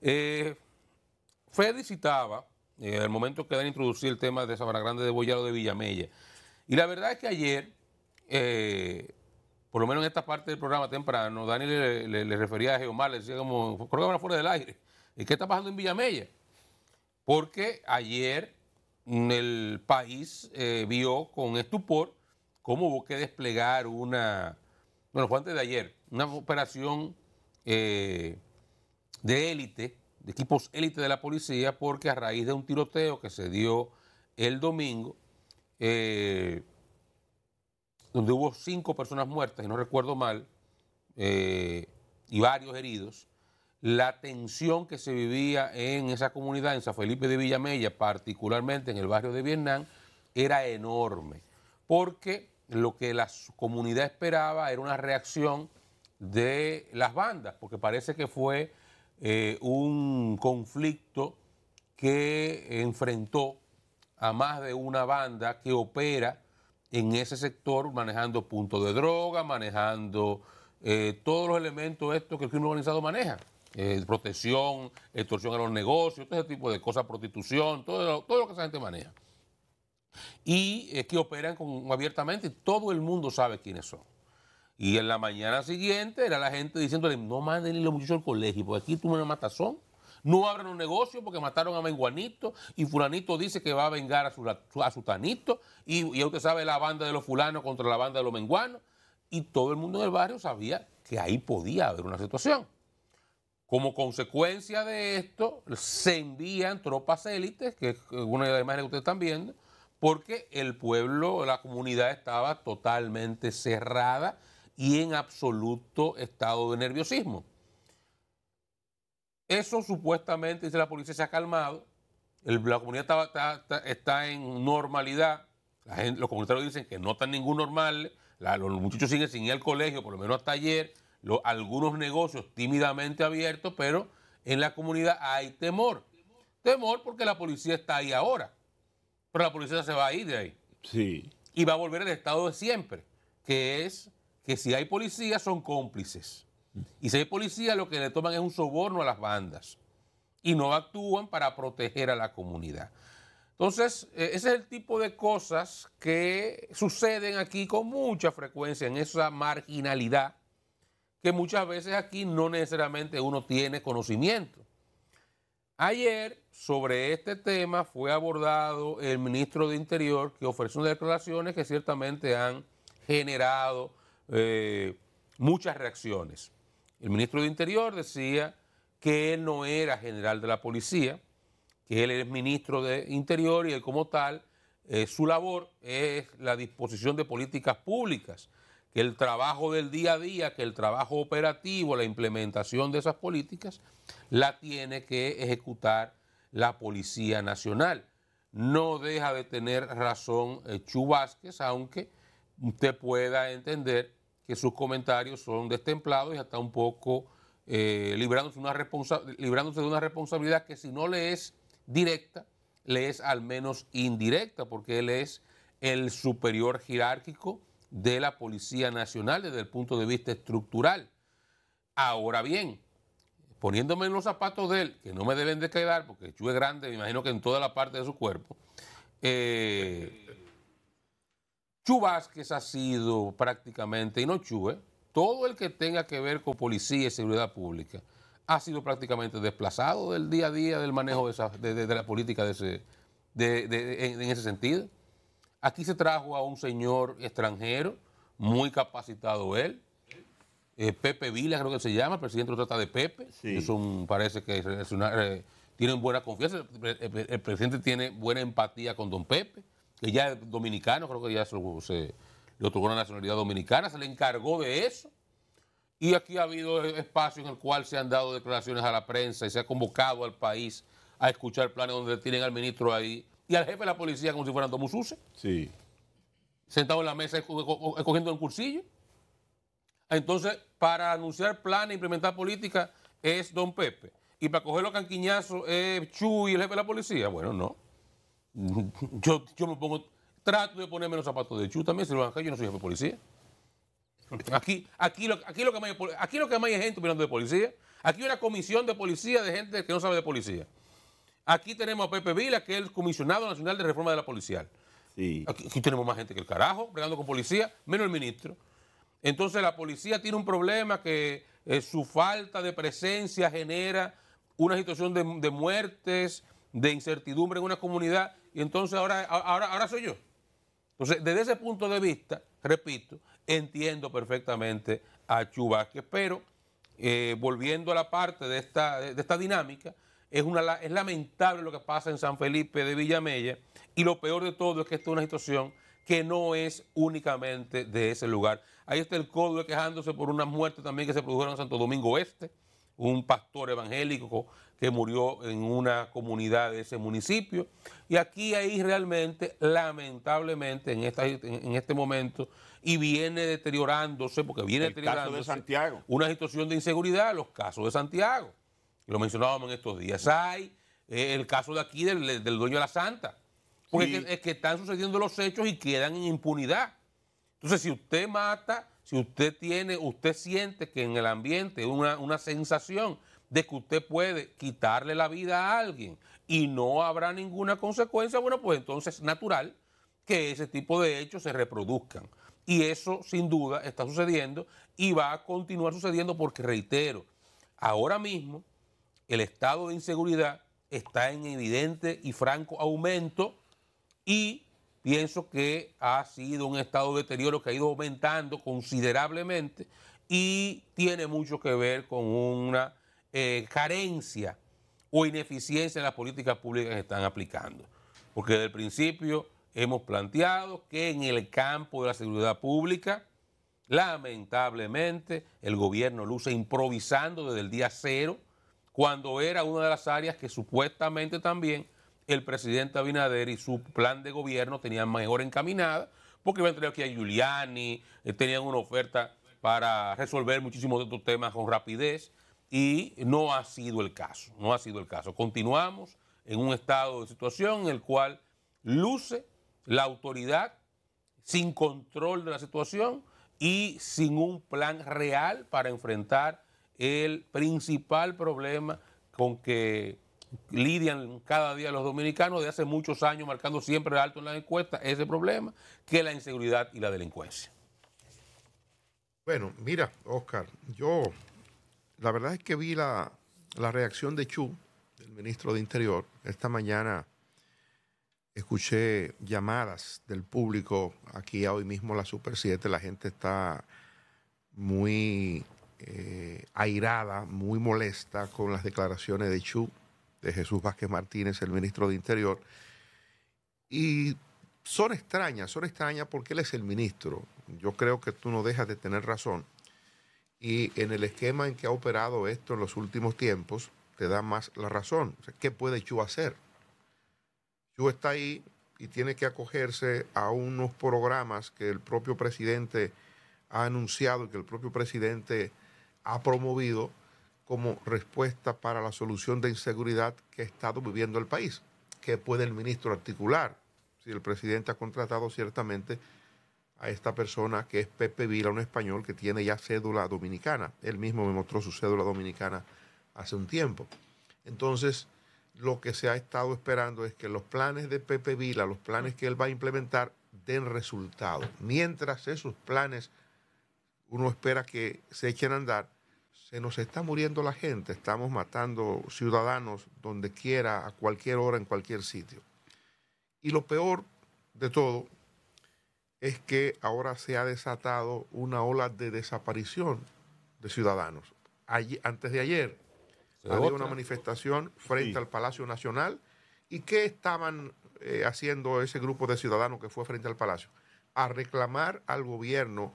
Eh, citaba el momento que dan a el tema de Sabana Grande de Boyalo de Villamella. Y la verdad es que ayer, eh, por lo menos en esta parte del programa temprano, Dani le, refería a Geomar, le decía como, creo fuera del aire. ¿Y qué está pasando en Villamella? Porque ayer mm, el país eh, vio con estupor cómo hubo que desplegar una, bueno, fue antes de ayer, una operación eh, de élite, de equipos élite de la policía, porque a raíz de un tiroteo que se dio el domingo, eh, donde hubo cinco personas muertas, y no recuerdo mal, eh, y varios heridos, la tensión que se vivía en esa comunidad, en San Felipe de Villamella, particularmente en el barrio de Vietnam, era enorme, porque lo que la comunidad esperaba era una reacción de las bandas, porque parece que fue eh, un conflicto que enfrentó a más de una banda que opera en ese sector manejando puntos de droga, manejando eh, todos los elementos estos que el crimen organizado maneja. Eh, protección, extorsión a los negocios, todo ese tipo de cosas, prostitución, todo lo, todo lo que esa gente maneja. Y que operan abiertamente todo el mundo sabe quiénes son. Y en la mañana siguiente era la gente diciéndole, no manden los muchachos al colegio, porque aquí tuvo una matazón. No abran un negocio porque mataron a Menguanito y fulanito dice que va a vengar a su, a su Y, y usted sabe la banda de los fulanos contra la banda de los menguanos. Y todo el mundo en el barrio sabía que ahí podía haber una situación. Como consecuencia de esto, se envían tropas élites, que es una de las imágenes que ustedes están viendo, porque el pueblo, la comunidad estaba totalmente cerrada y en absoluto estado de nerviosismo. Eso supuestamente, dice la policía, se ha calmado, la comunidad está, en normalidad, los comunitarios dicen que no está ningún normal, los muchachos siguen sin ir al colegio, por lo menos hasta ayer, algunos negocios tímidamente abiertos, pero en la comunidad hay temor. Temor porque la policía está ahí ahora, pero la policía se va a ir de ahí. Sí. Y va a volver al estado de siempre, que es que si hay policías son cómplices. Y si hay policías lo que le toman es un soborno a las bandas y no actúan para proteger a la comunidad. Entonces, eh, ese es el tipo de cosas que suceden aquí con mucha frecuencia, en esa marginalidad, que muchas veces aquí no necesariamente uno tiene conocimiento. Ayer, sobre este tema, fue abordado el ministro de Interior, que ofreció unas declaraciones que ciertamente han generado eh, muchas reacciones. El ministro de Interior decía que él no era general de la policía, que él es ministro de Interior y él como tal, eh, su labor es la disposición de políticas públicas, que el trabajo del día a día, que el trabajo operativo, la implementación de esas políticas, la tiene que ejecutar la Policía Nacional. No deja de tener razón eh, Chubásquez... aunque usted pueda entender que sus comentarios son destemplados y hasta un poco eh, librándose, de una responsabilidad que si no le es directa, le es al menos indirecta, porque él es el superior jerárquico de la Policía Nacional desde el punto de vista estructural. Ahora bien, poniéndome en los zapatos de él, que no me deben de quedar, porque Chu es grande, me imagino que en toda la parte de su cuerpo, eh, Chu Vázquez ha sido prácticamente, y no Chu, ¿eh? todo el que tenga que ver con policía y seguridad pública ha sido prácticamente desplazado del día a día del manejo de, esa, de, la política de ese, en, ese sentido. Aquí se trajo a un señor extranjero, muy capacitado él, eh, Pepe Vila, creo que se llama, el presidente lo trata de Pepe. parece que eh, tiene buena confianza. el, presidente tiene buena empatía con don Pepe que ya es dominicano, creo que ya se, le otorgó la nacionalidad dominicana, se le encargó de eso. Y aquí ha habido espacio en el cual se han dado declaraciones a la prensa y se ha convocado al país a escuchar planes donde tienen al ministro ahí y al jefe de la policía como si fueran Tomususe. Sí. Sentado en la mesa escogiendo el cursillo. Entonces, para anunciar planes, e implementar política es Don Pepe. Y para coger los canquiñazos, es Chuy, el jefe de la policía. Bueno, no. Yo, yo me pongo, trato de ponerme los zapatos de Chu también, si lo van yo no soy jefe de policía. Aquí, aquí, lo, aquí, lo que hay, aquí lo que más hay gente mirando de policía. Aquí hay una comisión de policía de gente que no sabe de policía. Aquí tenemos a Pepe Vila, que es el comisionado nacional de reforma de la policial. Aquí, tenemos más gente que el carajo, bregando con policía, menos el ministro. Entonces la policía tiene un problema que eh, su falta de presencia genera una situación de muertes, de incertidumbre en una comunidad y entonces ahora, ahora, ahora soy yo. Entonces, desde ese punto de vista, repito, entiendo perfectamente a Chubasque, pero eh, volviendo a la parte de esta, de esta dinámica, es, una, es lamentable lo que pasa en San Felipe de Villamella y lo peor de todo es que esta es una situación que no es únicamente de ese lugar. Ahí está el código quejándose por una muerte también que se produjo en Santo Domingo Este, un pastor evangélico que murió en una comunidad de ese municipio. Y aquí hay realmente, lamentablemente, en, esta, en este momento, y viene deteriorándose, porque viene deteriorando de Santiago. Una situación de inseguridad, los casos de Santiago. Lo mencionábamos en estos días. Hay eh, el caso de aquí del, dueño de la Santa. Porque es, que, están sucediendo los hechos y quedan en impunidad. Entonces, si usted mata, si usted tiene, usted siente que en el ambiente una, una sensación de que usted puede quitarle la vida a alguien y no habrá ninguna consecuencia, bueno, pues entonces es natural que ese tipo de hechos se reproduzcan. Y eso sin duda está sucediendo y va a continuar sucediendo porque, reitero, ahora mismo el estado de inseguridad está en evidente y franco aumento y pienso que ha sido un estado de deterioro que ha ido aumentando considerablemente y tiene mucho que ver con una eh, carencia o ineficiencia en las políticas públicas que están aplicando. Porque desde el principio hemos planteado que en el campo de la seguridad pública, lamentablemente, el gobierno luce improvisando desde el día cero, cuando era una de las áreas que supuestamente también el presidente Abinader y su plan de gobierno tenían mejor encaminada, porque iban a aquí a Giuliani, eh, tenían una oferta para resolver muchísimos de estos temas con rapidez y no ha sido el caso, no ha sido el caso. Continuamos en un estado de situación en el cual luce la autoridad sin control de la situación y sin un plan real para enfrentar el principal problema con que lidian cada día los dominicanos de hace muchos años, marcando siempre alto en las encuestas ese problema, que es la inseguridad y la delincuencia. Bueno, mira, Oscar, yo la verdad es que vi la, reacción de Chu, del ministro de Interior. Esta mañana escuché llamadas del público aquí hoy mismo la Super 7. La gente está muy eh, airada, muy molesta con las declaraciones de Chu, de Jesús Vázquez Martínez, el ministro de Interior. Y son extrañas, son extrañas porque él es el ministro. Yo creo que tú no dejas de tener razón. Y en el esquema en que ha operado esto en los últimos tiempos, te da más la razón. ¿Qué puede Chu hacer? Chu está ahí y tiene que acogerse a unos programas que el propio presidente ha anunciado y que el propio presidente ha promovido como respuesta para la solución de inseguridad que ha estado viviendo el país. ¿Qué puede el ministro articular? Si el presidente ha contratado ciertamente a esta persona que es Pepe Vila, un español que tiene ya cédula dominicana. Él mismo me mostró su cédula dominicana hace un tiempo. Entonces, lo que se ha estado esperando es que los planes de Pepe Vila, los planes que él va a implementar, den resultado. Mientras esos planes uno espera que se echen a andar, se nos está muriendo la gente, estamos matando ciudadanos donde quiera, a cualquier hora, en cualquier sitio. Y lo peor de todo es que ahora se ha desatado una ola de desaparición de ciudadanos. antes de ayer había una manifestación frente al Palacio Nacional. ¿Y qué estaban eh, haciendo ese grupo de ciudadanos que fue frente al Palacio? A reclamar al gobierno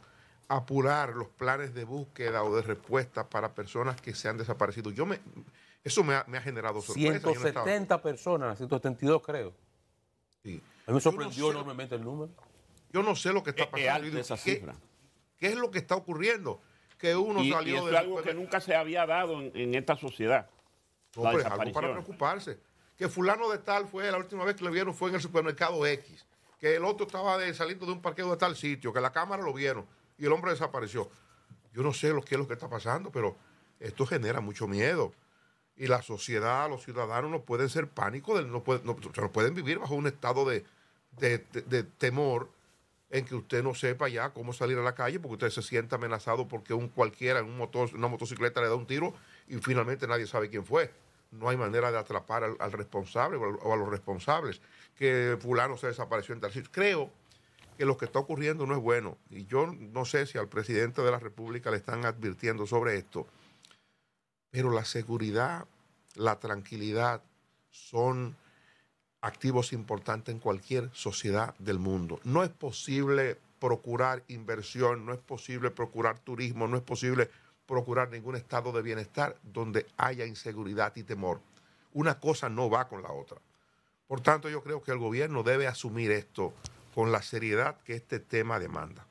apurar los planes de búsqueda o de respuesta para personas que se han desaparecido. Yo me, eso me ha, generado sorpresa. 170 personas, 172 creo. A mí me sorprendió enormemente el número. Yo no sé lo que está pasando. ¿Qué, ¿Qué es lo que está ocurriendo? Que uno salió de. Es algo que nunca se había dado en, esta sociedad. No, es algo para preocuparse. Que fulano de tal fue, la última vez que lo vieron fue en el supermercado X. Que el otro estaba saliendo de un parqueo de tal sitio, que la cámara lo vieron y el hombre desapareció. Yo no sé lo que es lo que está pasando, pero esto genera mucho miedo. Y la sociedad, los ciudadanos no pueden ser pánicos, no, pueden, no, pueden vivir bajo un estado de, de, de temor en que usted no sepa ya cómo salir a la calle porque usted se siente amenazado porque un cualquiera en un motor, una motocicleta le da un tiro y finalmente nadie sabe quién fue. No hay manera de atrapar al, responsable o, a los responsables. Que fulano se desapareció en tal Creo que lo que está ocurriendo no es bueno. Y yo no sé si al presidente de la República le están advirtiendo sobre esto. Pero la seguridad, la tranquilidad son activos importantes en cualquier sociedad del mundo. No es posible procurar inversión, no es posible procurar turismo, no es posible procurar ningún estado de bienestar donde haya inseguridad y temor. Una cosa no va con la otra. Por tanto, yo creo que el gobierno debe asumir esto con la seriedad que este tema demanda.